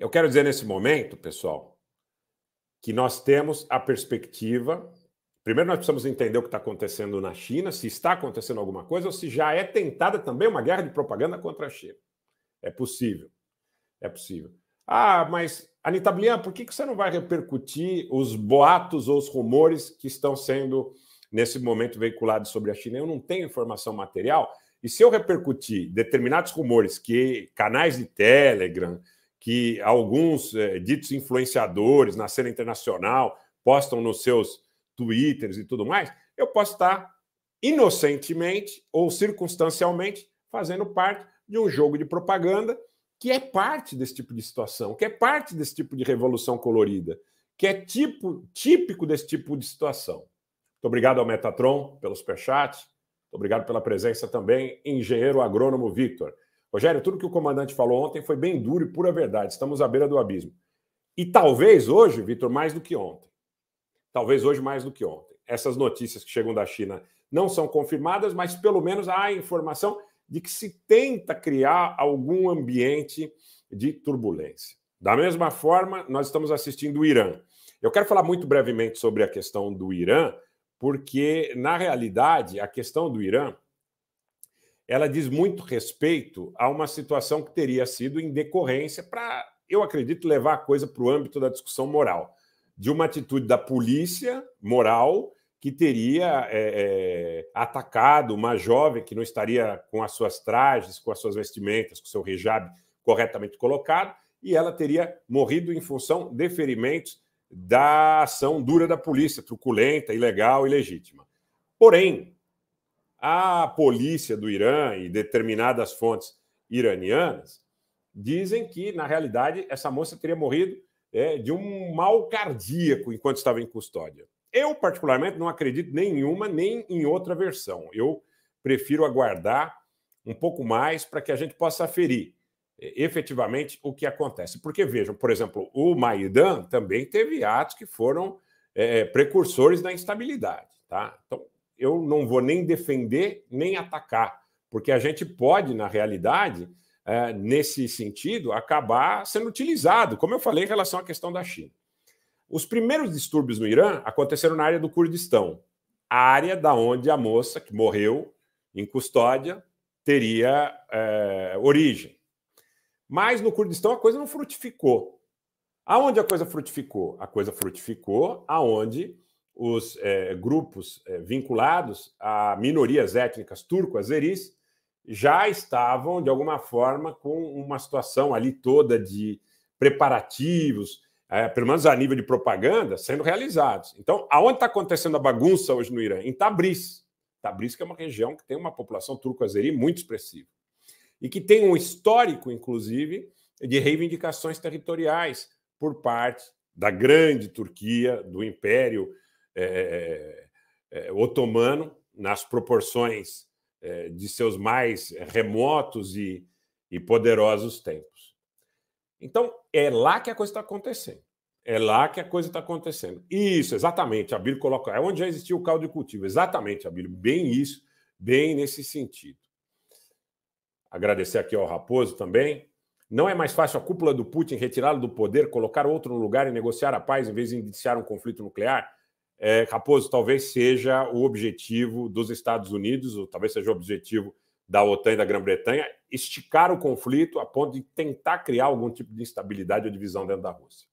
Eu quero dizer nesse momento, pessoal, que nós temos a perspectiva. Primeiro, nós precisamos entender o que está acontecendo na China, se está acontecendo alguma coisa ou se já é tentada também uma guerra de propaganda contra a China. É possível. É possível. Ah, mas, Anita Blian, por que, que você não vai repercutir os boatos ou os rumores que estão sendo, nesse momento, veiculados sobre a China? Eu não tenho informação material. E se eu repercutir determinados rumores que canais de Telegram, que alguns é, ditos influenciadores na cena internacional postam nos seus twitters e tudo mais, eu posso estar inocentemente ou circunstancialmente fazendo parte de um jogo de propaganda que é parte desse tipo de situação, que é parte desse tipo de revolução colorida, que é tipo típico desse tipo de situação. Muito obrigado ao Metatron pelo superchat, obrigado pela presença também, engenheiro agrônomo Victor. Rogério, tudo que o comandante falou ontem foi bem duro e pura verdade. Estamos à beira do abismo. E talvez hoje, Vitor, mais do que ontem. Talvez hoje mais do que ontem. Essas notícias que chegam da China não são confirmadas, mas pelo menos há informação de que se tenta criar algum ambiente de turbulência. Da mesma forma, nós estamos assistindo o Irã. Eu quero falar muito brevemente sobre a questão do Irã, porque, na realidade, a questão do Irã ela diz muito respeito a uma situação que teria sido em decorrência para, eu acredito, levar a coisa para o âmbito da discussão moral, de uma atitude da polícia moral que teria é, é, atacado uma jovem que não estaria com as suas trajes, com as suas vestimentas, com seu hijab corretamente colocado, e ela teria morrido em função de ferimentos da ação dura da polícia, truculenta, ilegal, ilegítima. Porém, a polícia do Irã e determinadas fontes iranianas dizem que, na realidade, essa moça teria morrido é, de um mal cardíaco enquanto estava em custódia. Eu, particularmente, não acredito nenhuma nem em outra versão. Eu prefiro aguardar um pouco mais para que a gente possa aferir é, efetivamente o que acontece. Porque vejam, por exemplo, o Maidan também teve atos que foram é, precursores da instabilidade. Tá? Então, eu não vou nem defender nem atacar, porque a gente pode, na realidade, é, nesse sentido, acabar sendo utilizado, como eu falei em relação à questão da China. Os primeiros distúrbios no Irã aconteceram na área do Kurdistão, a área da onde a moça que morreu em custódia teria é, origem. Mas no Kurdistão a coisa não frutificou. Aonde a coisa frutificou? A coisa frutificou aonde os é, grupos é, vinculados a minorias étnicas turco-azeris já estavam, de alguma forma, com uma situação ali toda de preparativos, é, pelo menos a nível de propaganda, sendo realizados. Então, aonde está acontecendo a bagunça hoje no Irã? Em Tabriz. Tabriz, que é uma região que tem uma população turco-azeri muito expressiva. E que tem um histórico, inclusive, de reivindicações territoriais por parte da grande Turquia, do Império é é, é, é, otomano nas proporções é, de seus mais remotos e, e poderosos tempos. Então, é lá que a coisa está acontecendo. É lá que a coisa está acontecendo. Isso, exatamente. A Bíblia coloca. É onde já existia o caldo de cultivo. Exatamente, a Bíblia. Bem isso, bem nesse sentido. Agradecer aqui ao Raposo também. Não é mais fácil a cúpula do Putin retirá-lo do poder, colocar outro no lugar e negociar a paz em vez de iniciar um conflito nuclear? É, Raposo, talvez seja o objetivo dos Estados Unidos, ou talvez seja o objetivo da OTAN e da Grã-Bretanha, esticar o conflito a ponto de tentar criar algum tipo de instabilidade ou divisão dentro da Rússia.